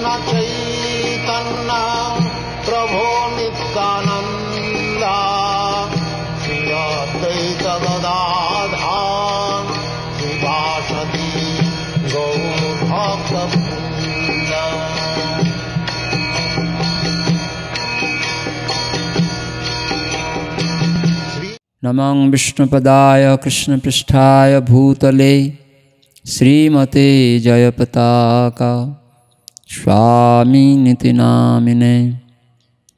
कृष्ण चैतन्य प्रभो नमं विष्णुपदाय कृष्णपृष्ठाय भूतले श्रीमते जयपताका स्वामी निति नामिने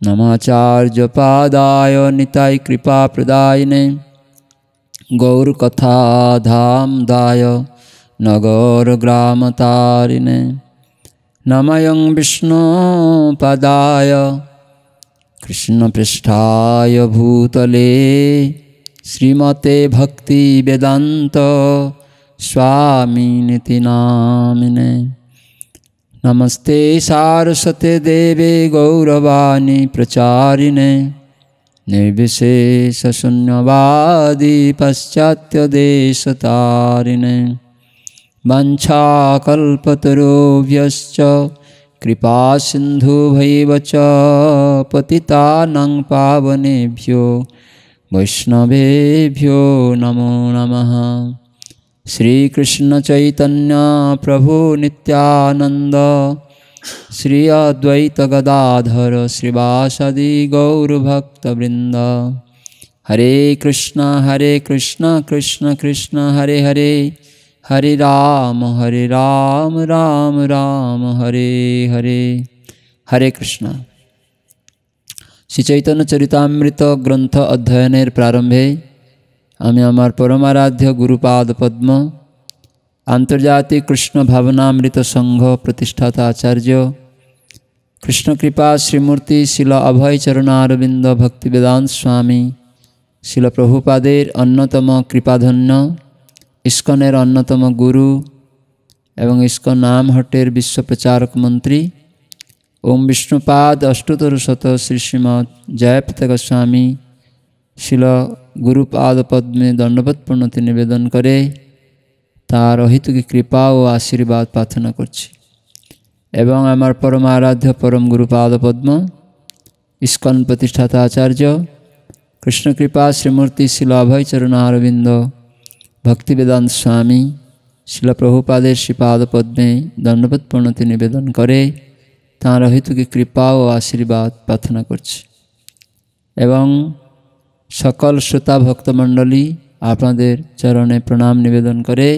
नमाचार्यपादाय निताय कृपाप्रदायिने गौरकथाधामदाय नगरग्रामतारिणे नमयं विष्णुपदाय कृष्णपृष्ठाय भूतले श्रीमते भक्तिवेदान्त स्वामिनिति नामिने नमस्ते सारस्वते देवे गौरवाणी प्रचारिणे निर्विशेषशून्यवादी पश्चात्यदेशतारिणे वञ्छाकल्पतरुभ्यश्च कृपासिन्धुभैव च पति पावनेभ्यो वैष्णवेभ्यो नमो नमः श्रीकृष्णचैतन्यप्रभु नित्यानन्द श्री अद्वैतगदाधर श्रीवासदि गौरभक्तवृन्द हरे कृष्ण हरे कृष्ण कृष्ण कृष्ण हरे हरे हरे राम हरे राम राम राम हरे हरे हरे कृष्ण श्रीचैतन्यचरितामृत ग्रन्थ अध्ययनेर प्रारम्भे আমি আমার পরমারাধ্য গুরুপাদ পদ্ম আন্তর্জাতিক কৃষ্ণ ভাবনামৃত সংঘ প্রতিষ্ঠাতা আচার্য কৃষ্ণকৃপা শ্রীমূর্তি শিল অভয় অরবিন্দ ভক্তিবেদান্ত স্বামী শিল প্রভুপাদের অন্যতম কৃপাধন্য ইস্কনের অন্যতম গুরু এবং ইস্কন নাম হটের বিশ্বপ্রচারক মন্ত্রী ওম বিষ্ণুপাদ অষ্টতর শত শ্রী শ্রীমৎ জয়পত গোস্বামী শিল গুরুপাদ পদ্মে দণ্ডবোধ প্রণতি নিবেদন করে তার অহিতুকি কৃপা ও আশীর্বাদ প্রার্থনা করছি এবং আমার পরম আরাধ্য পরম গুরুপাদ পদ্ম ইস্কন প্রতিষ্ঠাতা আচার্য কৃষ্ণকৃপা শ্রীমূর্তি শিল অভয় চরণ অরবিন্দ ভক্তিবেদান্ত স্বামী শিলপ্রভুপাদের শ্রীপাদ পদ্মে দণ্ডবোধ প্রণতি নিবেদন করে তাঁর অহিতুকি কৃপা ও আশীর্বাদ প্রার্থনা করছি এবং সকল শ্রোতা ভক্তমণ্ডলী আপনাদের চরণে প্রণাম নিবেদন করে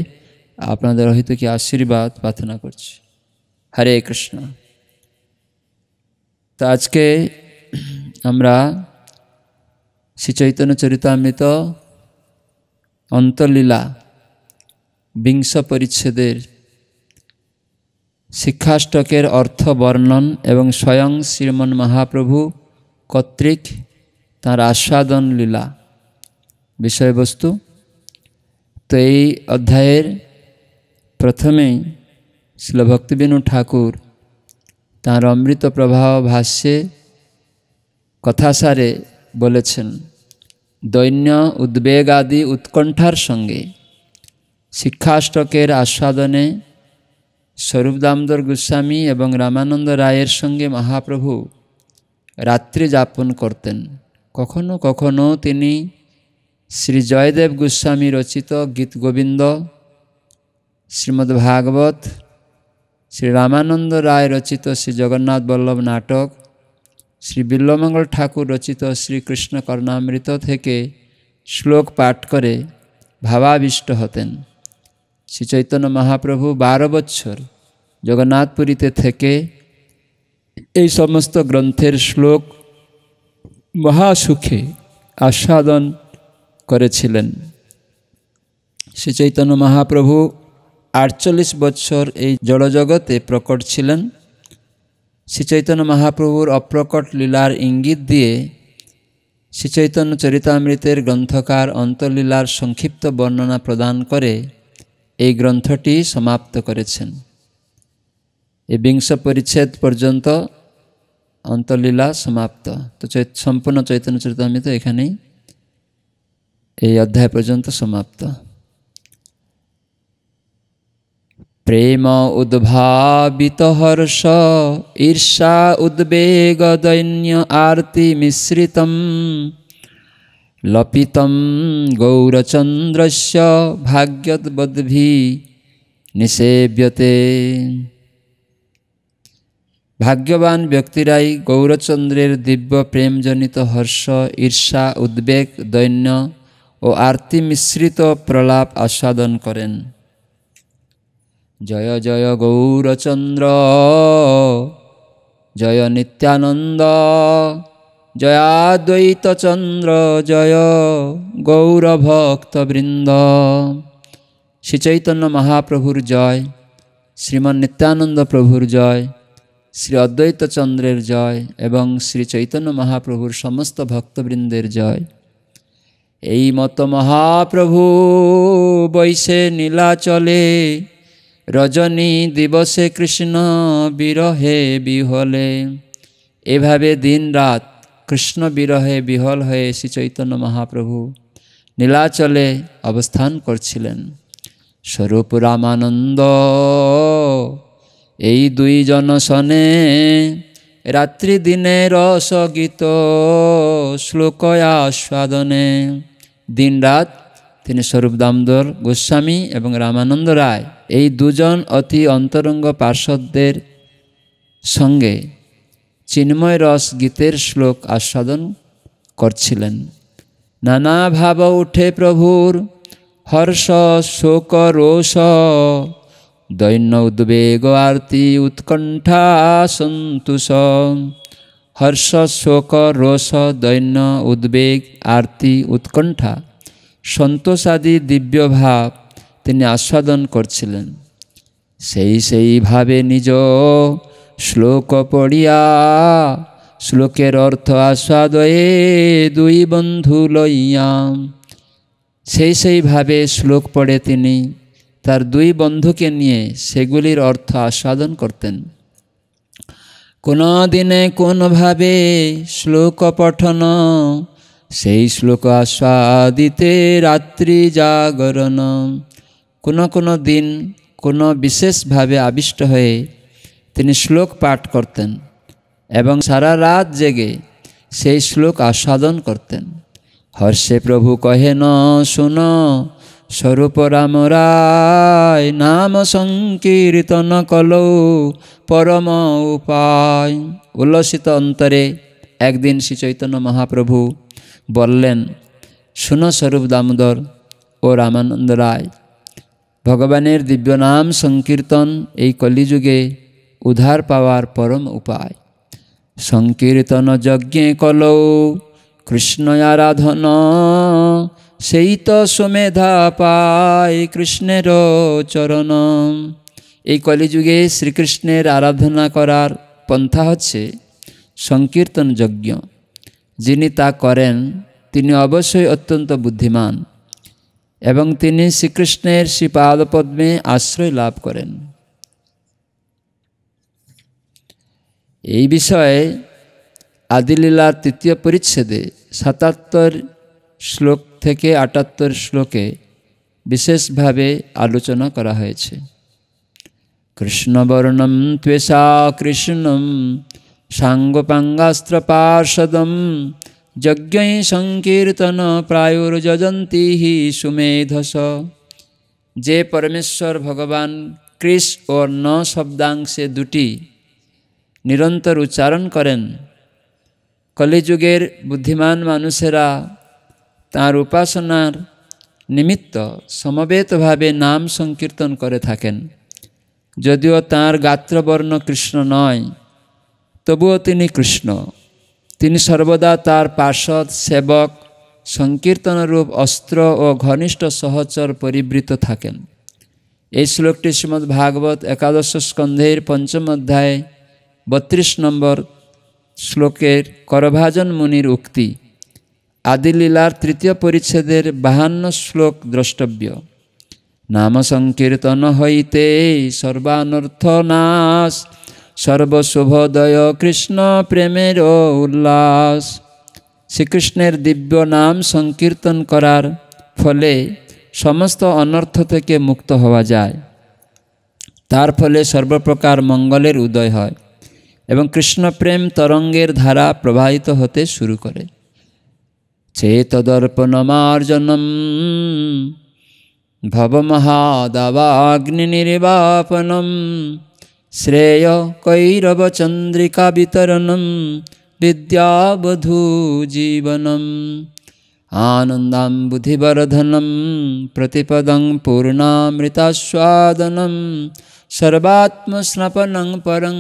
আপনাদের অহিতকে আশীর্বাদ প্রার্থনা করছি হরে কৃষ্ণ তো আজকে আমরা শ্রী চৈতন্য চরিতামৃত অন্তলীলা বিংশ পরিচ্ছেদের শিক্ষাষ্টকের অর্থ বর্ণন এবং স্বয়ং শ্রীমন মহাপ্রভু কর্তৃক তার আস্বাদন লীলা বিষয়বস্তু তো এই অধ্যায়ের প্রথমেই শিল ঠাকুর তাঁর অমৃত প্রবাহ ভাষ্যে কথাসারে বলেছেন দৈন্য উদ্বেগ আদি উৎকণ্ঠার সঙ্গে শিক্ষাষ্টকের আস্বাদনে স্বরূপ দামদর গোস্বামী এবং রামানন্দ রায়ের সঙ্গে মহাপ্রভু রাত্রি যাপন করতেন কখনো কখনো তিনি শ্রী জয়দেব গোস্বামী রচিত গীতগোবিন্দ শ্রীমদ্ভাগবত শ্রী রামানন্দ রায় রচিত শ্রী জগন্নাথ বল্লভ নাটক শ্রী বিল্লমঙ্গল ঠাকুর রচিত শ্রীকৃষ্ণ কর্ণামৃত থেকে শ্লোক পাঠ করে ভাবাবিষ্ট হতেন শ্রী চৈতন্য মহাপ্রভু বারো বছর জগন্নাথপুরীতে থেকে এই সমস্ত গ্রন্থের শ্লোক মহাসুখে আস্বাদন করেছিলেন শ্রী চৈতন্য মহাপ্রভু আটচল্লিশ বৎসর এই জড়জগতে প্রকট ছিলেন শ্রী চৈতন্য মহাপ্রভুর অপ্রকট লীলার ইঙ্গিত দিয়ে শ্রী চৈতন্য চরিতামৃতের গ্রন্থকার অন্তলীলার সংক্ষিপ্ত বর্ণনা প্রদান করে এই গ্রন্থটি সমাপ্ত করেছেন এ বিংশ পরিচ্ছেদ পর্যন্ত অন্তলীলা সমাপ্ত তো সম্পূর্ণ চৈতন্য চরিতামিত এখানেই এই অধ্যায় পর্যন্ত সমাপ্ত প্রেম উদ্ভাবিত হর্ষ ঈর্ষা উদ্বেগ দৈন্য আরতি মিশ্রিত লপিত গৌরচন্দ্রস্য ভাগ্যদ্বদ্ভি নিষেব্যতে ভাগ্যবান ব্যক্তিরাই গৌরচন্দ্রের দিব্য প্রেমজনিত হর্ষ ঈর্ষা উদ্বেগ দৈন্য ও আরতি মিশ্রিত প্রলাপ আস্বাদন করেন জয় জয় গৌরচন্দ্র জয় নিত্যানন্দ জয়া দ্বৈতচন্দ্র জয় গৌরভক্তবৃন্দ শ্রীচৈতন্য মহাপ্রভুর জয় শ্রীমন নিত্যানন্দ প্রভুর জয় শ্রী অদ্বৈত চন্দ্রের জয় এবং শ্রী চৈতন্য মহাপ্রভুর সমস্ত ভক্তবৃন্দের জয় এই মত মহাপ্রভু বৈশে নীলাচলে রজনী দিবসে কৃষ্ণ বিরহে বিহলে এভাবে দিন রাত কৃষ্ণ বিরহে বিহল হয়ে শ্রী চৈতন্য মহাপ্রভু নীলাচলে অবস্থান করছিলেন স্বরূপ রামানন্দ এই দুই জন সনে রাত্রি দিনে রস গীত শ্লোক আস্বাদনে দিন রাত তিনি স্বরূপ দামদর গোস্বামী এবং রামানন্দ রায় এই দুজন অতি অন্তরঙ্গ পার্শ্বদের সঙ্গে চিন্ময় রস গীতের শ্লোক আস্বাদন করছিলেন নানা ভাব উঠে প্রভুর হর্ষ শোক রোষ দৈন্য উদ্বেগ আরতি উৎকণ্ঠা সন্তোষ হর্ষ শোক রোষ দৈন্য উদ্বেগ আরতি উৎকণ্ঠা সন্তোষ আদি দিব্য ভাব তিনি আস্বাদন করছিলেন সেই সেইভাবে নিজ শ্লোক পড়িয়া শ্লোকের অর্থ আস্বাদয়ে দুই বন্ধু লইয়া সেই সেইভাবে শ্লোক পড়ে তিনি তার দুই বন্ধুকে নিয়ে সেগুলির অর্থ আস্বাদন করতেন কোনো দিনে কোনোভাবে শ্লোক পঠন সেই শ্লোক আস্বাদিতে রাত্রি জাগরণ কোনো কোনো দিন কোনো বিশেষভাবে আবিষ্ট হয়ে তিনি শ্লোক পাঠ করতেন এবং সারা রাত জেগে সেই শ্লোক আস্বাদন করতেন হর্ষে প্রভু কহে ন শুন স্বরূপ রাম রায় নাম সংকীর্তন কলৌ পরম উপায় উল্লসিত অন্তরে একদিন শ্রী চৈতন্য মহাপ্রভু বললেন শুন স্বরূপ দামোদর ও রামানন্দ রায় ভগবানের দিব্য নাম সংকীর্তন এই কলিযুগে উদ্ধার পাওয়ার পরম উপায় সংকীর্তন যজ্ঞে কলৌ কৃষ্ণ আরাধনা সেই তো সুমেধা পায় কৃষ্ণের চরণ এই কলিযুগে শ্রীকৃষ্ণের আরাধনা করার পন্থা হচ্ছে সংকীর্তন যজ্ঞ যিনি তা করেন তিনি অবশ্যই অত্যন্ত বুদ্ধিমান এবং তিনি শ্রীকৃষ্ণের শ্রীপাদপদ্মে আশ্রয় লাভ করেন এই বিষয়ে আদিলীলার তৃতীয় পরিচ্ছেদে সাতাত্তর শ্লোক থেকে আটাত্তর শ্লোকে বিশেষভাবে আলোচনা করা হয়েছে কৃষ্ণবর্ণম ত্বেষা কৃষ্ণম সাঙ্গপাঙ্গাস্ত্র পার্ষদম যজ্ঞই সংকীর্তন প্রায়ুর্যজন্তী সুমেধস যে পরমেশ্বর ভগবান কৃষ ও ন শব্দাংশে দুটি নিরন্তর উচ্চারণ করেন কলিযুগের বুদ্ধিমান মানুষেরা তার উপাসনার নিমিত্ত সমবেতভাবে নাম সংকীর্তন করে থাকেন যদিও তার গাত্রবর্ণ কৃষ্ণ নয় তবুও তিনি কৃষ্ণ তিনি সর্বদা তার পার্শ্বদ সেবক সংকীর্তনরূপ অস্ত্র ও ঘনিষ্ঠ সহচর পরিবৃত থাকেন এই শ্লোকটি শ্রীমদ্ ভাগবত একাদশ স্কন্ধের পঞ্চম অধ্যায় বত্রিশ নম্বর শ্লোকের করভাজন মুনির উক্তি আদিলীলার তৃতীয় পরিচ্ছেদের বাহান্ন শ্লোক দ্রষ্টব্য নাম সংকীর্তন হইতে সর্বানর্থ নাশ সর্বশুভোদয় কৃষ্ণ প্রেমের উল্লাস শ্রীকৃষ্ণের দিব্য নাম সংকীর্তন করার ফলে সমস্ত অনর্থ থেকে মুক্ত হওয়া যায় তার ফলে সর্বপ্রকার মঙ্গলের উদয় হয় এবং কৃষ্ণপ্রেম তরঙ্গের ধারা প্রবাহিত হতে শুরু করে चेतदर्पणमार्जनं भवमहादवाग्निनिर्वापनं श्रेयकैरवचन्द्रिकावितरणं विद्यावधूजीवनम् आनन्दां बुधिवर्धनं प्रतिपदं पूर्णामृतास्वादनं सर्वात्मस्नपनं परं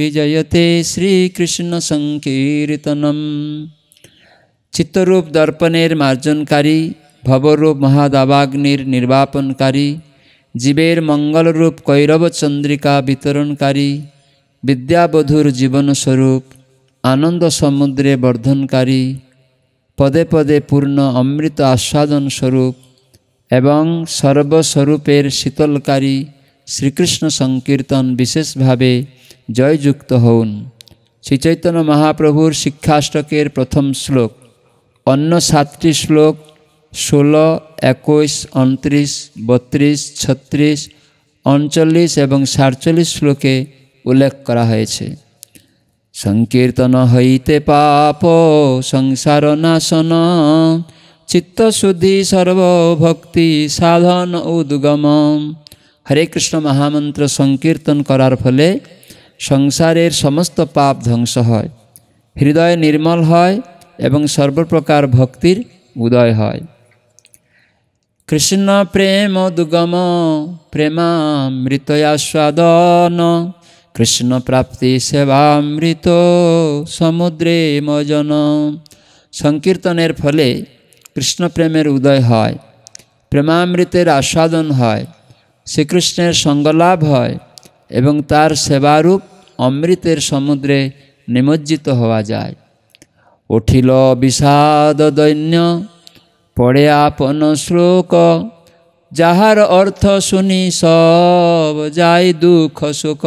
विजयते श्रीकृष्णसङ्कीर्तनम् চিত্তরূপ দর্পণের মার্জনকারী ভবরূপ মহাদাবাগ্নির নির্বাপনকারী জীবের মঙ্গলরূপ কৈরবচন্দ্রিকা বিতরণকারী বিদ্যাবধূর জীবনস্বরূপ আনন্দ সমুদ্রে বর্ধনকারী পদে পদে পূর্ণ অমৃত আস্বাদন স্বরূপ এবং সর্বস্বরূপের শীতলকারী শ্রীকৃষ্ণ সংকীর্তন বিশেষভাবে জয়যুক্ত হউন শ্রীচৈতন্য মহাপ্রভুর শিক্ষাষ্টকের প্রথম শ্লোক অন্য সাতটি শ্লোক ষোলো একুশ উনত্রিশ বত্রিশ ছত্রিশ অনচল্লিশ এবং সাতচল্লিশ শ্লোকে উল্লেখ করা হয়েছে সংকীর্তন হইতে পাপ সংসার নাশন চিত্তশুদ্ধি সর্বভক্তি সাধন উদ্গম হরে কৃষ্ণ মহামন্ত্র সংকীর্তন করার ফলে সংসারের সমস্ত পাপ ধ্বংস হয় হৃদয় নির্মল হয় এবং সর্বপ্রকার ভক্তির উদয় হয় কৃষ্ণ প্রেম দুগম প্রেমামৃতয়াস্বাদন কৃষ্ণ প্রাপ্তি সেবামৃত সমুদ্রে মজন সংকীর্তনের ফলে কৃষ্ণ প্রেমের উদয় হয় প্রেমামৃতের আস্বাদন হয় শ্রীকৃষ্ণের সঙ্গলাভ হয় এবং তার সেবারূপ অমৃতের সমুদ্রে নিমজ্জিত হওয়া যায় উঠিল বিষাদ দৈন্য পড়ে আপন শ্লোক যাহার অর্থ শুনি সব যাই দুঃখ সুখ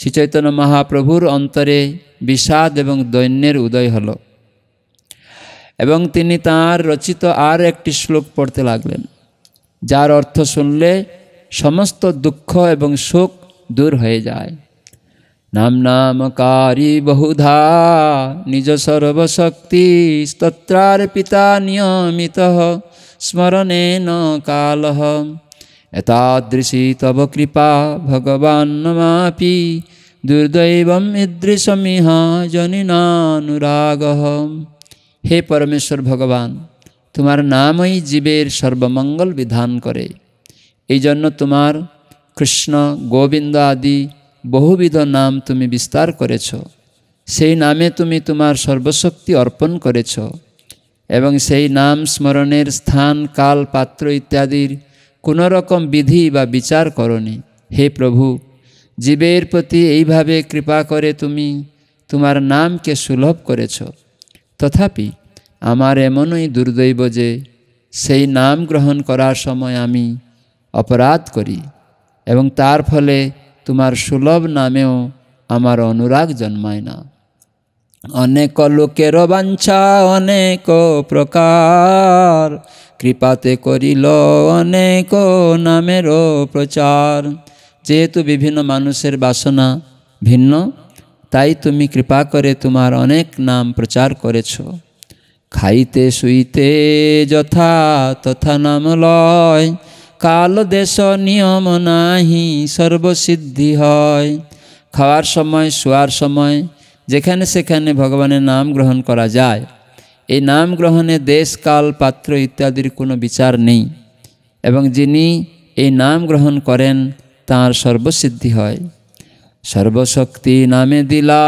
শ্রীচৈতন্য মহাপ্রভুর অন্তরে বিষাদ এবং দৈন্যের উদয় হল এবং তিনি তার রচিত আর একটি শ্লোক পড়তে লাগলেন যার অর্থ শুনলে সমস্ত দুঃখ এবং শোক দূর হয়ে যায় নাম নাম কারি বহুধা নিজ সর্বশক্তি পিতা নিয়মিত স্মরণে ন কালহ এতাদৃশী তব কৃপা ভগবান্নমাপি দুর্দৈবম ইদৃশমিহ জনিনানুরাগ হে পরমেশ্বর ভগবান তোমার নামই জীবের সর্বমঙ্গল বিধান করে এই জন্য তোমার কৃষ্ণ গোবিন্দ আদি বহুবিধ নাম তুমি বিস্তার করেছ সেই নামে তুমি তোমার সর্বশক্তি অর্পণ করেছ এবং সেই নাম স্মরণের স্থান কাল পাত্র ইত্যাদির কোনোরকম বিধি বা বিচার করনি হে প্রভু জীবের প্রতি এইভাবে কৃপা করে তুমি তোমার নামকে সুলভ করেছ তথাপি আমার এমনই দুর্দৈব যে সেই নাম গ্রহণ করার সময় আমি অপরাধ করি এবং তার ফলে তোমার সুলভ নামেও আমার অনুরাগ জন্মায় না অনেক লোকের বাঞ্ছা অনেক প্রকার কৃপাতে করিল অনেক নামের প্রচার যেহেতু বিভিন্ন মানুষের বাসনা ভিন্ন তাই তুমি কৃপা করে তোমার অনেক নাম প্রচার করেছ খাইতে শুইতে যথা তথা নাম লয় কাল দেশ নিয়ম নাহি সর্বসিদ্ধি হয় খাওয়ার সময় শোয়ার সময় যেখানে সেখানে ভগবানের নাম গ্রহণ করা যায় এই নাম গ্রহণে দেশ কাল পাত্র ইত্যাদির কোনো বিচার নেই এবং যিনি এই নাম গ্রহণ করেন তার সর্বসিদ্ধি হয় সর্বশক্তি নামে দিলা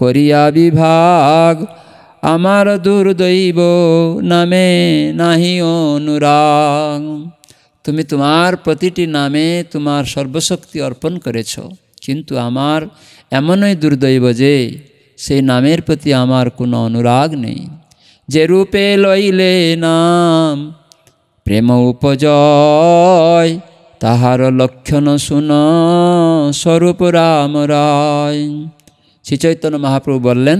করিয়া বিভাগ আমার দুর্দৈব নামে নাহি অনুরাগ তুমি তোমার প্রতিটি নামে তোমার সর্বশক্তি অর্পণ করেছ কিন্তু আমার এমনই দুর্দৈব যে সেই নামের প্রতি আমার কোনো অনুরাগ নেই যে রূপে লইলে নাম প্রেম উপজয় তাহার লক্ষণ শুন স্বরূপ রাম রায় শ্রীচৈতন্য মহাপ্রভু বললেন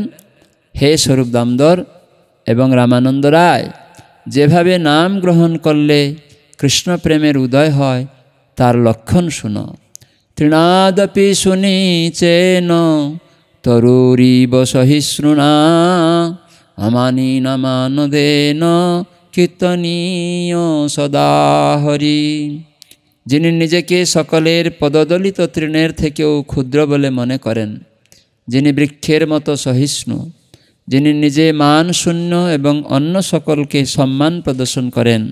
হে স্বরূপ দামদর এবং রামানন্দ রায় যেভাবে নাম গ্রহণ করলে কৃষ্ণপ্রেমের উদয় হয় তার লক্ষণ শুন তৃণাদপি শুনি চেন তরুরিব সহিষ্ণুনা অমানি নমানদেন কীর্তনীয় সদা যিনি নিজেকে সকলের পদদলিত তৃণের থেকেও ক্ষুদ্র বলে মনে করেন যিনি বৃক্ষের মতো সহিষ্ণু যিনি নিজে মান শূন্য এবং অন্য সকলকে সম্মান প্রদর্শন করেন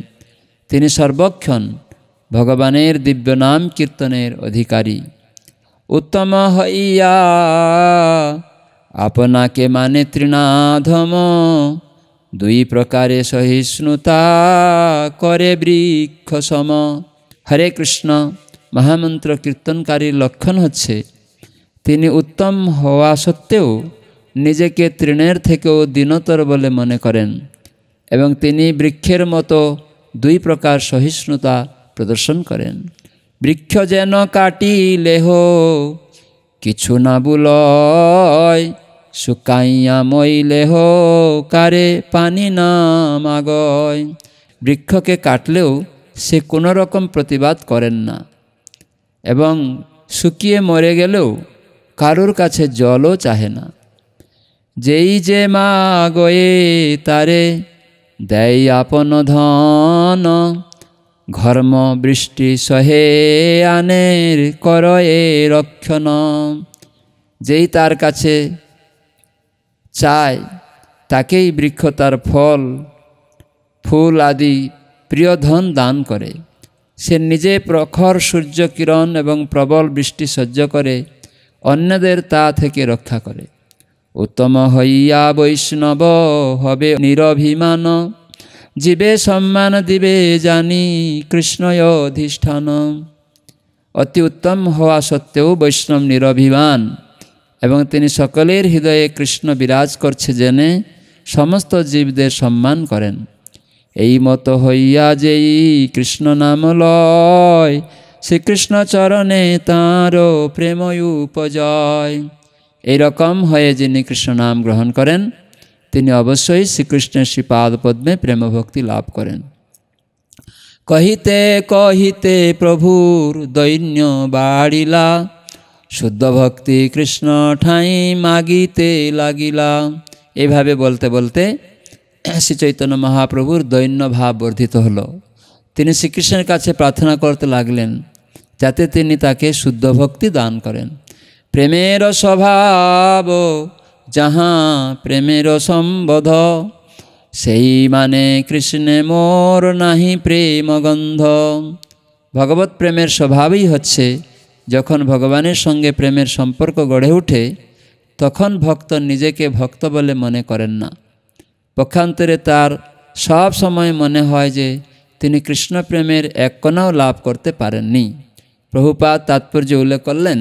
তিনি সর্বক্ষণ ভগবানের দিব্য নাম কীর্তনের অধিকারী উত্তম হইয়া আপনাকে মানে তৃণাধম দুই প্রকারে সহিষ্ণুতা করে বৃক্ষ সম হরে কৃষ্ণ মহামন্ত্র কীর্তনকারীর লক্ষণ হচ্ছে তিনি উত্তম হওয়া সত্ত্বেও নিজেকে তৃণের থেকেও দীনতর বলে মনে করেন এবং তিনি বৃক্ষের মতো দুই প্রকার সহিষ্ণুতা প্রদর্শন করেন বৃক্ষ যেন কাটিলেহ কিছু না বুলয় শুকাইয়া মইলেহ কারে পানি না মাগয় বৃক্ষকে কাটলেও সে কোনো রকম প্রতিবাদ করেন না এবং শুকিয়ে মরে গেলেও কারুর কাছে জলও চাহে না যেই যে মা গয়ে তারে দেয় আপন ধন ঘর্ম বৃষ্টি সহে আনের করয়ে রক্ষণ যেই তার কাছে চায় তাকেই বৃক্ষ তার ফল ফুল আদি প্রিয় ধন দান করে সে নিজে প্রখর সূর্য কিরণ এবং প্রবল বৃষ্টি সহ্য করে অন্যদের তা থেকে রক্ষা করে উত্তম হইয়া বৈষ্ণব হবে নিরভিমান জীবে সম্মান দিবে জানি কৃষ্ণ অধিষ্ঠান অতি উত্তম হওয়া সত্ত্বেও বৈষ্ণব নিরভিমান এবং তিনি সকলের হৃদয়ে কৃষ্ণ বিরাজ করছে জেনে সমস্ত জীবদের সম্মান করেন এই মতো হইয়া যেই কৃষ্ণ নাম লয় শ্রীকৃষ্ণ চরণে তাঁর প্রেময় উপজয় এই রকম হয়ে যিনি কৃষ্ণ নাম গ্রহণ করেন তিনি অবশ্যই শ্রীকৃষ্ণের শ্রীপাদ পদ্মে প্রেমভক্তি লাভ করেন কহিতে কহিতে প্রভুর দৈন্য বাড়িলা শুদ্ধ ভক্তি কৃষ্ণ ঠাঁই মাগিতে লাগিলা এভাবে বলতে বলতে শ্রী চৈতন্য মহাপ্রভুর দৈন্য ভাব বর্ধিত হলো তিনি শ্রীকৃষ্ণের কাছে প্রার্থনা করতে লাগলেন যাতে তিনি তাকে শুদ্ধ ভক্তি দান করেন প্রেমের স্বভাব যাহা প্রেমের সম্বোধ সেই মানে কৃষ্ণে মোর নাহি প্রেম গন্ধ ভগবত প্রেমের স্বভাবই হচ্ছে যখন ভগবানের সঙ্গে প্রেমের সম্পর্ক গড়ে ওঠে তখন ভক্ত নিজেকে ভক্ত বলে মনে করেন না পক্ষান্তরে তার সব সময় মনে হয় যে তিনি কৃষ্ণ প্রেমের এক কণাও লাভ করতে পারেননি প্রভুপাত তাৎপর্য উল্লেখ করলেন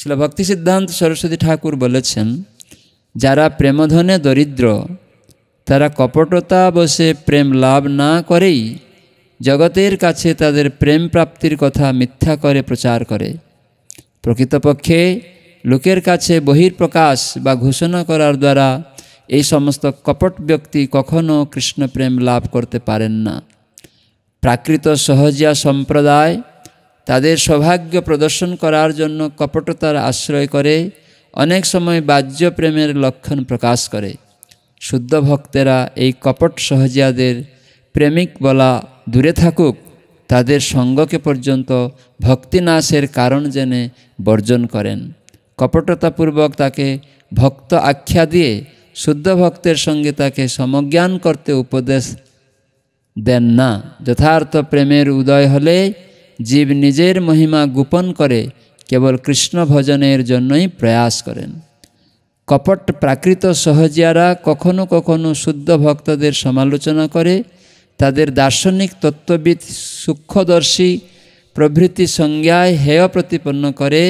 শিলভক্তি সিদ্ধান্ত সরস্বতী ঠাকুর বলেছেন যারা প্রেমধনে দরিদ্র তারা কপটতা বসে প্রেম লাভ না করেই জগতের কাছে তাদের প্রেম প্রাপ্তির কথা মিথ্যা করে প্রচার করে প্রকৃতপক্ষে লোকের কাছে বহির্প্রকাশ বা ঘোষণা করার দ্বারা এই সমস্ত কপট ব্যক্তি কখনও কৃষ্ণপ্রেম লাভ করতে পারেন না প্রাকৃত সহজিয়া সম্প্রদায় তাদের সৌভাগ্য প্রদর্শন করার জন্য কপটতার আশ্রয় করে অনেক সময় বাহ্য প্রেমের লক্ষণ প্রকাশ করে শুদ্ধ ভক্তেরা এই কপট সহজিয়াদের প্রেমিক বলা দূরে থাকুক তাদের সঙ্গকে পর্যন্ত ভক্তিনাশের কারণ জেনে বর্জন করেন কপটতাপূর্বক তাকে ভক্ত আখ্যা দিয়ে শুদ্ধ ভক্তের সঙ্গে তাকে সমজ্ঞান করতে উপদেশ দেন না যথার্থ প্রেমের উদয় হলে জীব নিজের মহিমা গোপন করে কেবল কৃষ্ণ ভজনের জন্যই প্রয়াস করেন কপট প্রাকৃত সহজিয়ারা কখনো কখনো শুদ্ধ ভক্তদের সমালোচনা করে তাদের দার্শনিক তত্ত্ববিদ সূক্ষ্মদর্শী প্রভৃতি সংজ্ঞায় হেয় প্রতিপন্ন করে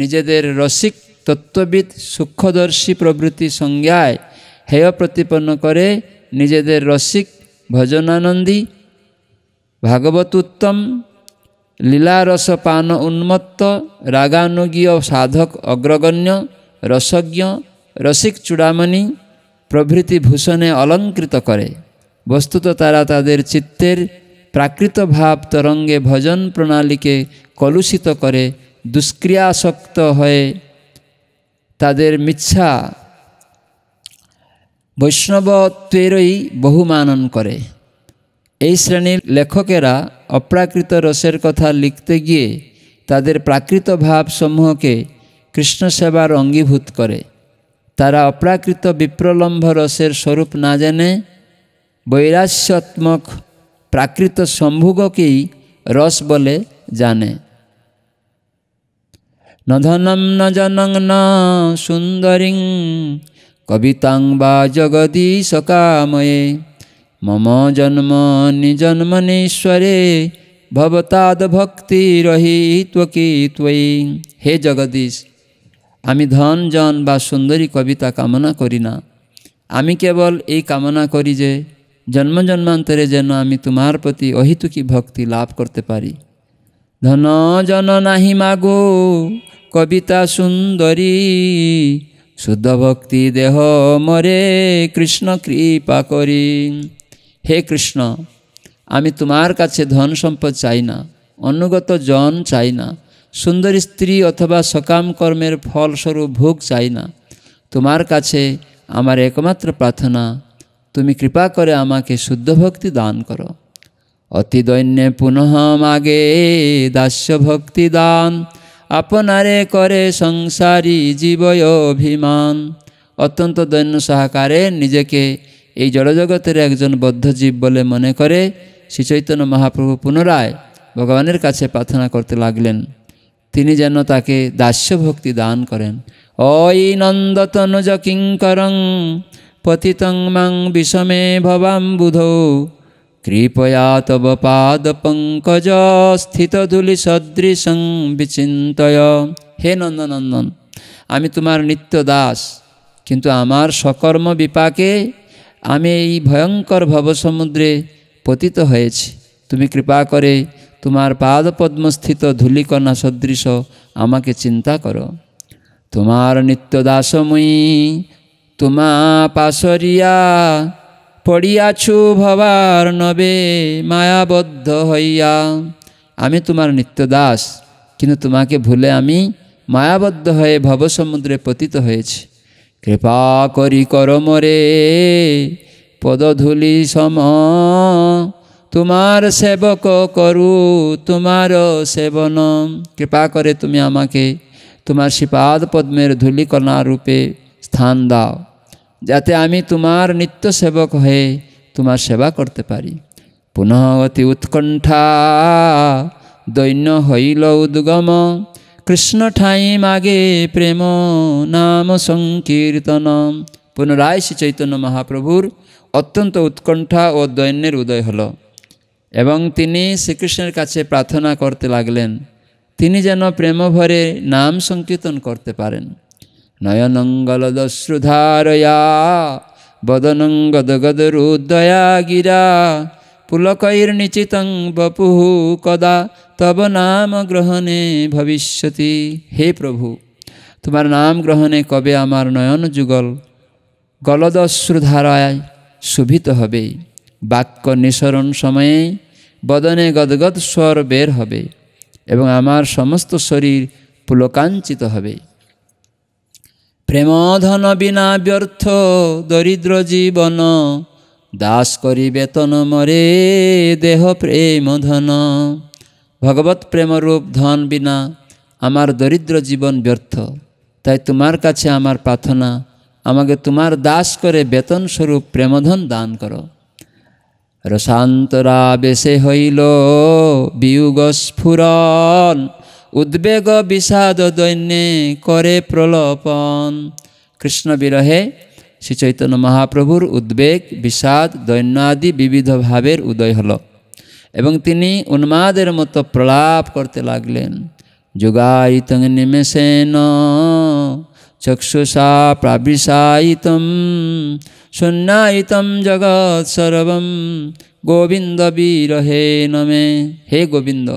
নিজেদের রসিক তত্ত্ববিদ সূক্ষ্মদর্শী প্রভৃতি সংজ্ঞায় হেয় প্রতিপন্ন করে নিজেদের রসিক ভজনানন্দী ভাগবত উত্তম লীলারস পান উন্মত্ত রাগানুগীয় সাধক অগ্রগণ্য রসজ্ঞ রসিক চূড়ামণি প্রভৃতি ভূষণে অলঙ্কৃত করে বস্তুত তারা তাদের চিত্তের প্রাকৃত ভাব তরঙ্গে ভজন প্রণালীকে কলুষিত করে দুষ্ক্রিয়াসক্ত হয়ে তাদের মিথ্যা বৈষ্ণবত্বেরই বহুমানন করে এই শ্রেণীর লেখকেরা অপ্রাকৃত রসের কথা লিখতে গিয়ে তাদের প্রাকৃত ভাবসমূহকে কৃষ্ণ সেবার অঙ্গীভূত করে তারা অপ্রাকৃত বিপ্রলম্ভ রসের স্বরূপ না জেনে বৈরাস্যাত্মক প্রাকৃত সম্ভোগকেই রস বলে জানে নধনম ন জনং ন সুন্দরী কবিতাং বা জগদীশ কাময়ে মম জন্ম নিজন্মনীশ্বরে ভবতাদ ভক্তি রহি ত্বকি ত্বই হে জগদীশ আমি ধন জন বা সুন্দরী কবিতা কামনা করি না আমি কেবল এই কামনা করি যে জন্ম জন্মান্তরে যেন আমি তোমার প্রতি অহিতুকি ভক্তি লাভ করতে পারি ধন জন নাহি মাগো কবিতা সুন্দরী শুদ্ধ ভক্তি দেহ মরে কৃষ্ণ কৃপা করি হে কৃষ্ণ আমি তোমার কাছে ধন সম্পদ চাই না অনুগত জন চাই না সুন্দরী স্ত্রী অথবা সকাম কর্মের ফলস্বরূপ ভোগ চাই না তোমার কাছে আমার একমাত্র প্রার্থনা তুমি কৃপা করে আমাকে শুদ্ধ ভক্তি দান করো অতি দৈন্যে পুনঃ মাগে দাস্য ভক্তি দান আপনারে করে সংসারী জীবয় অভিমান অত্যন্ত দৈন্য সহকারে নিজেকে এই জড়জগতের একজন বদ্ধজীব বলে মনে করে শ্রী চৈতন্য মহাপ্রভু পুনরায় ভগবানের কাছে প্রার্থনা করতে লাগলেন তিনি যেন তাকে দাস্যভক্তি দান করেন অই নন্দতনুজ কিঙ্করং পতিতং মাং বিষমে বুধ কৃপয়া তব পাদ পঙ্কজ স্থিতধুলি সদৃশং বিচিন্তয় হে নন্দনন্দন আমি তোমার নিত্য দাস কিন্তু আমার সকর্ম বিপাকে আমি এই ভয়ঙ্কর ভবসমুদ্রে পতিত হয়েছি তুমি কৃপা করে তোমার পাদপদ্মস্থিত ধূলিকণা সদৃশ আমাকে চিন্তা করো তোমার নিত্য দাসময়ী তোমা পাশরিয়া পড়িয়াছু ভবার নবে মায়াবদ্ধ হইয়া আমি তোমার নিত্য দাস কিন্তু তোমাকে ভুলে আমি মায়াবদ্ধ হয়ে ভবসমুদ্রে পতিত হয়েছি কৃপা করি করমরে পদধূলি সম তোমার সেবক করু তোমার সেবন কৃপা করে তুমি আমাকে তোমার শ্রীপাদ পদ্মের ধূলিকণা রূপে স্থান দাও যাতে আমি তোমার নিত্য সেবক হয়ে তোমার সেবা করতে পারি পুনঃ অতি উৎকণ্ঠা দৈন্য হইল উদ্গম কৃষ্ণ ঠাই মাগে প্রেম নাম সংকীর্তন পুনরায় শ্রী চৈতন্য মহাপ্রভুর অত্যন্ত উৎকণ্ঠা ও দৈন্যের উদয় হল এবং তিনি শ্রীকৃষ্ণের কাছে প্রার্থনা করতে লাগলেন তিনি যেন প্রেম ভরে নাম সংকীর্তন করতে পারেন নয়নঙ্গল দশ্রুধারয়া নয়নঙ্গলদশ্রুধারয়া বদনঙ্গদগদরুদয়া গিরা পুলকৈর্নিচিতং বপুঃ কদা তব নাম গ্রহণে ভবিষ্যতি হে প্রভু তোমার নাম গ্রহণে কবে আমার নয়ন যুগল গলদশ্রুধারায় শোভিত হবে বাক্য নিঃসরণ সময়ে বদনে গদগদ স্বর বের হবে এবং আমার সমস্ত শরীর পুলকাঞ্চিত হবে প্রেমধন বিনা ব্যর্থ দরিদ্র জীবন দাস করি বেতন মরে দেহ প্রেম ধন ভগবত প্রেমরূপ ধন বিনা আমার দরিদ্র জীবন ব্যর্থ তাই তোমার কাছে আমার প্রার্থনা আমাকে তোমার দাস করে বেতন স্বরূপ প্রেমধন দান করো রসান্তরা বেশে হইল বিয়োগ স্ফুরণ উদ্বেগ বিষাদ দৈন্যে করে প্রলোপন কৃষ্ণ বিরহে শ্রীচৈতন্য মহাপ্রভুর উদ্বেগ বিষাদ দৈন্য আদি বিবিধ ভাবের উদয় হল এবং তিনি উন্মাদের মতো প্রলাপ করতে লাগলেন যোগায়িত নিমেষেন চক্ষুষা প্রাবিষায়িত শূন্যায়িত জগৎ সর্বম গোবিন্দ বীর হে নমে হে গোবিন্দ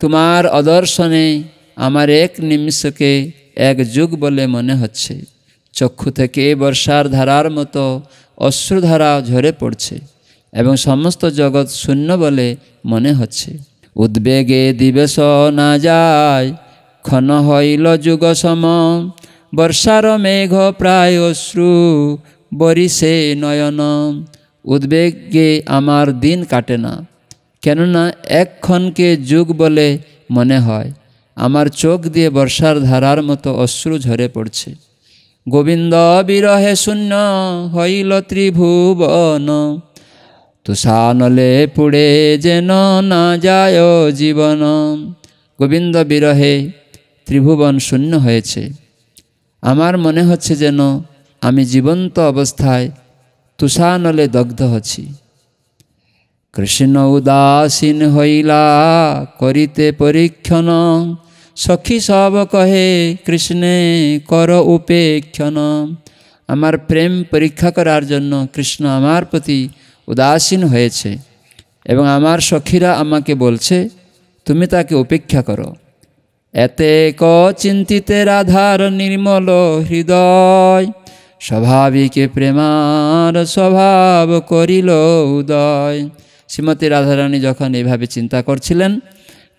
তোমার অদর্শনে আমার এক নিমিষকে এক যুগ বলে মনে হচ্ছে চক্ষু থেকে বর্ষার ধারার মতো অশ্রুধারা ঝরে পড়ছে এবং সমস্ত জগৎ শূন্য বলে মনে হচ্ছে উদ্বেগে দিবেশ না যায় ক্ষণ হইল যুগ সম বর্ষার মেঘ প্রায় অশ্রু বরিষে নয়ন উদ্বেগে আমার দিন কাটে না কেননা একক্ষণকে যুগ বলে মনে হয় আমার চোখ দিয়ে বর্ষার ধারার মতো অশ্রু ঝরে পড়ছে গোবিন্দ বিরহে শূন্য হইল ত্রিভুবন তুষানলে পুড়ে যেন না যায় জীবন গোবিন্দ বিরহে ত্রিভুবন শূন্য হয়েছে আমার মনে হচ্ছে যেন আমি জীবন্ত অবস্থায় তুষানলে দগ্ধ হচ্ছি কৃষ্ণ উদাসীন হইলা করিতে পরীক্ষণ সখী সব কহে কৃষ্ণে কর উপেক্ষণ আমার প্রেম পরীক্ষা করার জন্য কৃষ্ণ আমার প্রতি উদাসীন হয়েছে এবং আমার সখীরা আমাকে বলছে তুমি তাকে উপেক্ষা করো এতে ক চিন্তিতে রাধার নির্মল হৃদয় স্বাভাবিকে প্রেমার স্বভাব করিল উদয় শ্রীমতী রাধারানী যখন এভাবে চিন্তা করছিলেন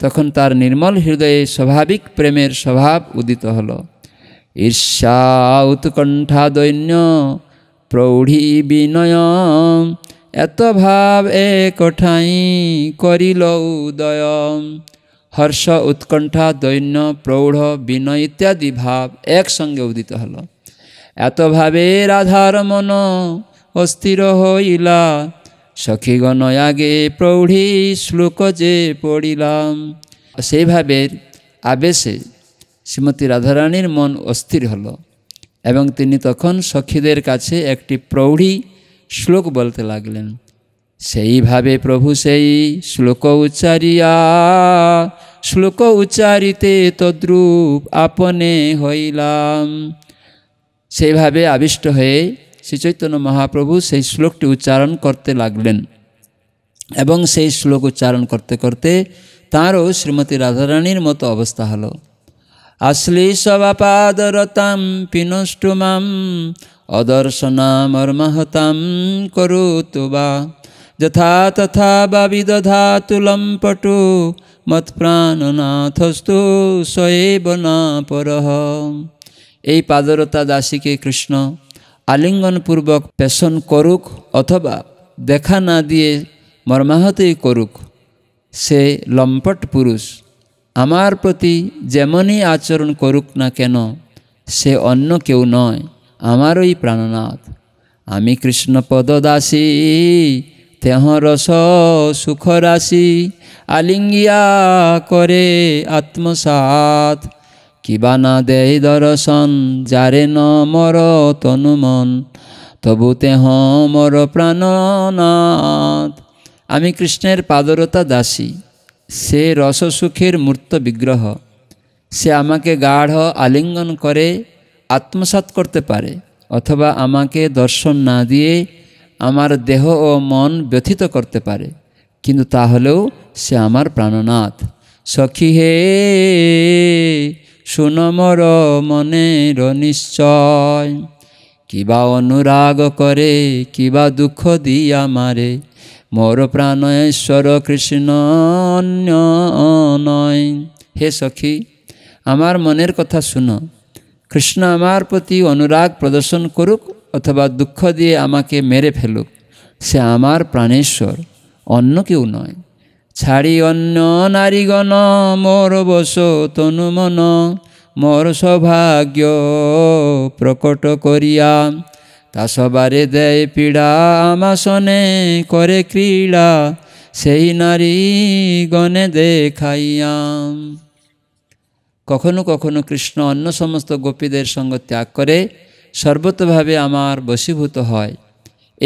তখন তার নির্মল হৃদয়ে স্বাভাবিক প্রেমের স্বভাব উদিত হল ঈর্ষা উৎকণ্ঠা দৈন্য প্রৌঢ়ি বিনয় এত ভাব এ কঠাই করিল উদয় হর্ষ উৎকণ্ঠা দৈন্য প্রৌঢ় বিনয় ইত্যাদি ভাব একসঙ্গে উদিত হল এত ভাবে রাধার মন অস্থির হইলা সখীগণ আগে প্রৌঢ়ি শ্লোক যে পড়িলাম সেইভাবে আবেশে শ্রীমতী রাধারানীর মন অস্থির হলো এবং তিনি তখন সখীদের কাছে একটি প্রৌঢ়ি শ্লোক বলতে লাগলেন সেইভাবে প্রভু সেই শ্লোক উচ্চারিয়া শ্লোক উচ্চারিতে তদ্রূপ আপনে হইলাম সেইভাবে আবিষ্ট হয়ে শ্রীচৈতন্য মহাপ্রভু সেই শ্লোকটি উচ্চারণ করতে লাগলেন এবং সেই শ্লোক উচ্চারণ করতে করতে তাঁরও শ্রীমতী রাধারানীর মতো অবস্থা হলো সবাপাদরতাম পিনষ্টুমাম অদর্শনামর্মহতাম করুতু বা যথা তথা বা পটু মত প্রাণনাথস্তু সয়েব না পরহ এই পাদরতা দাসীকে কৃষ্ণ আলিঙ্গনপূর্বক পেশন করুক অথবা দেখা না দিয়ে মর্মাহতই করুক সে লম্পট পুরুষ আমার প্রতি যেমনই আচরণ করুক না কেন সে অন্য কেউ নয় আমারই প্রাণনাথ আমি কৃষ্ণপদ দাসী তেহ রস সুখ রাশি আলিঙ্গিয়া করে আত্মসাত কিবা না দেয় দর্শন যারে ন মর তনুমন তবু হ মর প্রাণনাথ আমি কৃষ্ণের পাদরতা দাসী সে রস সুখের মূর্ত বিগ্রহ সে আমাকে গাঢ় আলিঙ্গন করে আত্মসাত করতে পারে অথবা আমাকে দর্শন না দিয়ে আমার দেহ ও মন ব্যথিত করতে পারে কিন্তু তাহলেও সে আমার প্রাণনাথ সখী হে সুনমর মনে নিশ্চয় কিবা অনুরাগ করে কিবা দুঃখ দিয়া মারে মোর ঈশ্বর কৃষ্ণ নয় হে সখী আমার মনের কথা শুন কৃষ্ণ আমার প্রতি অনুরাগ প্রদর্শন করুক অথবা দুঃখ দিয়ে আমাকে মেরে ফেলুক সে আমার প্রাণেশ্বর অন্য কেউ নয় ছাড়ি অন্য নারীগণ মোর বস তনুমন মোর সৌভাগ্য প্রকট করিয়া তা সবারে দেয় পীড়া আমাসনে করে ক্রীড়া সেই নারী গণে দেখাইয়াম কখনো কখনো কৃষ্ণ অন্য সমস্ত গোপীদের সঙ্গ ত্যাগ করে সর্বতভাবে আমার বশীভূত হয়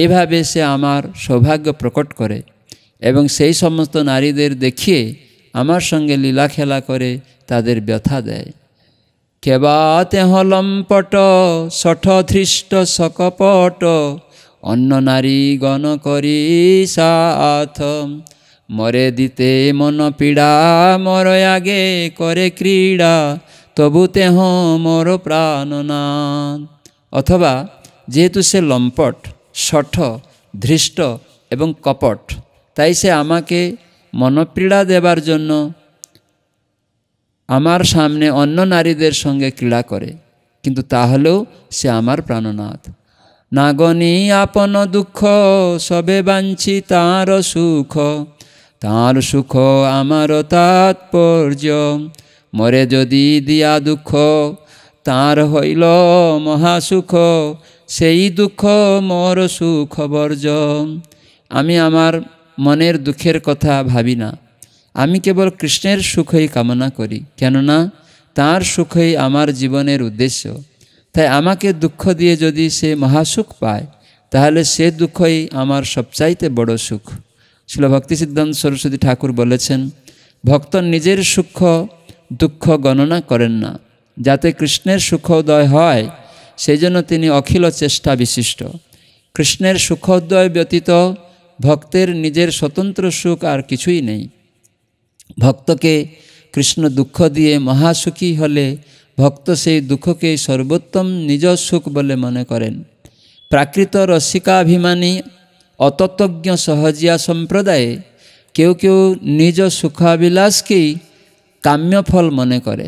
এভাবে সে আমার সৌভাগ্য প্রকট করে এবং সেই সমস্ত নারীদের দেখিয়ে আমার সঙ্গে লীলা খেলা করে তাদের ব্যথা দেয় কেবাতেহ লম্পট ধৃষ্ট সকপট অন্য নারী গণ করি সাথ মরে দিতে মন পীড়া মর আগে করে ক্রীড়া তবু তেহ প্রাণ না অথবা যেহেতু সে লম্পট ষঠ ধৃষ্ট এবং কপট তাই সে আমাকে মনপীড়া দেবার জন্য আমার সামনে অন্য নারীদের সঙ্গে ক্রীড়া করে কিন্তু তাহলেও সে আমার প্রাণনাথ নাগনি আপন দুঃখ সবে বাঞ্ছি তাঁর সুখ তাঁর সুখ আমার তাৎপর্য মরে যদি দিয়া দুঃখ তাঁর হইল মহাসুখ সেই দুঃখ মোর সুখ বর্জ আমি আমার মনের দুঃখের কথা ভাবি না আমি কেবল কৃষ্ণের সুখই কামনা করি কেননা তার সুখই আমার জীবনের উদ্দেশ্য তাই আমাকে দুঃখ দিয়ে যদি সে মহাসুখ পায় তাহলে সে দুঃখই আমার সবচাইতে বড় সুখ ছিল ভক্তি সিদ্ধান্ত সরস্বতী ঠাকুর বলেছেন ভক্ত নিজের সুখ দুঃখ গণনা করেন না যাতে কৃষ্ণের সুখোদয় হয় সেই জন্য তিনি অখিল চেষ্টা বিশিষ্ট কৃষ্ণের সুখোদয় ব্যতীত ভক্তের নিজের স্বতন্ত্র সুখ আর কিছুই নেই ভক্তকে কৃষ্ণ দুঃখ দিয়ে মহাসুখী হলে ভক্ত সেই দুঃখকে সর্বোত্তম নিজ সুখ বলে মনে করেন প্রাকৃত রসিকাভিমানী অতত্ত্বজ্ঞ সহজিয়া সম্প্রদায়ে কেউ কেউ নিজ সুখাবিলাসকেই কাম্যফল মনে করে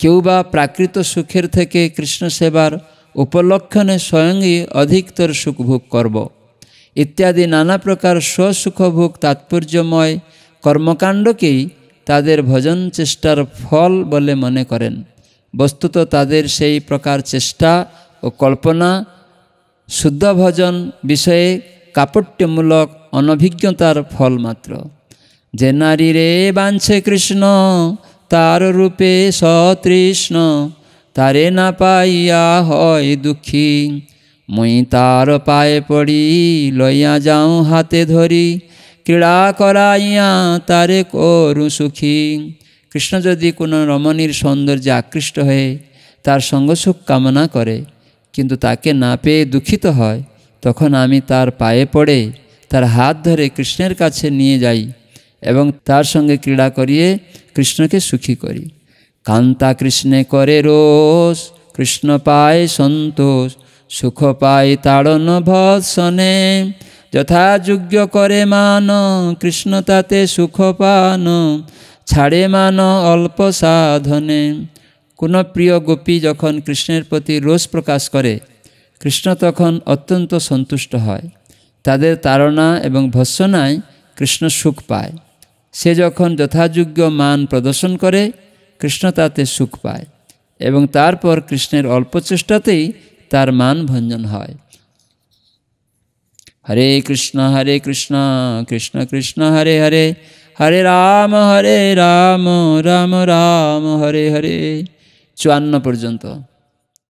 কেউ বা প্রাকৃত সুখের থেকে কৃষ্ণ সেবার উপলক্ষণে স্বয়ংই অধিকতর সুখ ভোগ করব ইত্যাদি নানা প্রকার স্বসুখভোগ তাৎপর্যময় কর্মকাণ্ডকেই তাদের ভজন চেষ্টার ফল বলে মনে করেন বস্তুত তাদের সেই প্রকার চেষ্টা ও কল্পনা শুদ্ধ ভজন বিষয়ে কাপট্যমূলক অনভিজ্ঞতার ফল মাত্র যে নারী রে বাঞ্ছে কৃষ্ণ তার রূপে সতৃষ্ণ তারে না পাইয়া হয় দুঃখী মুই তার পায়ে পড়ি লইয়া যাও হাতে ধরি ক্রীড়া করাইয়া তারে করু সুখী কৃষ্ণ যদি কোনো রমণীর সৌন্দর্যে আকৃষ্ট হয়ে তার সঙ্গ সুখ কামনা করে কিন্তু তাকে না পেয়ে দুঃখিত হয় তখন আমি তার পায়ে পড়ে তার হাত ধরে কৃষ্ণের কাছে নিয়ে যাই এবং তার সঙ্গে ক্রীড়া করিয়ে কৃষ্ণকে সুখী করি কান্তা কৃষ্ণে করে রোষ কৃষ্ণ পায় সন্তোষ সুখ পাই তাড়ন ভৎসনে যথাযোগ্য করে মান কৃষ্ণ তাতে সুখ পান ছাড়ে মান অল্প সাধনে কোন প্রিয় গোপী যখন কৃষ্ণের প্রতি রোষ প্রকাশ করে কৃষ্ণ তখন অত্যন্ত সন্তুষ্ট হয় তাদের তাড়না এবং ভৎসনায় কৃষ্ণ সুখ পায় সে যখন যথাযোগ্য মান প্রদর্শন করে কৃষ্ণ তাতে সুখ পায় এবং তারপর কৃষ্ণের অল্প চেষ্টাতেই তার মান ভঞ্জন হয় হরে কৃষ্ণ হরে কৃষ্ণ কৃষ্ণ কৃষ্ণ হরে হরে হরে রাম হরে রাম রাম রাম হরে হরে চুয়ান্ন পর্যন্ত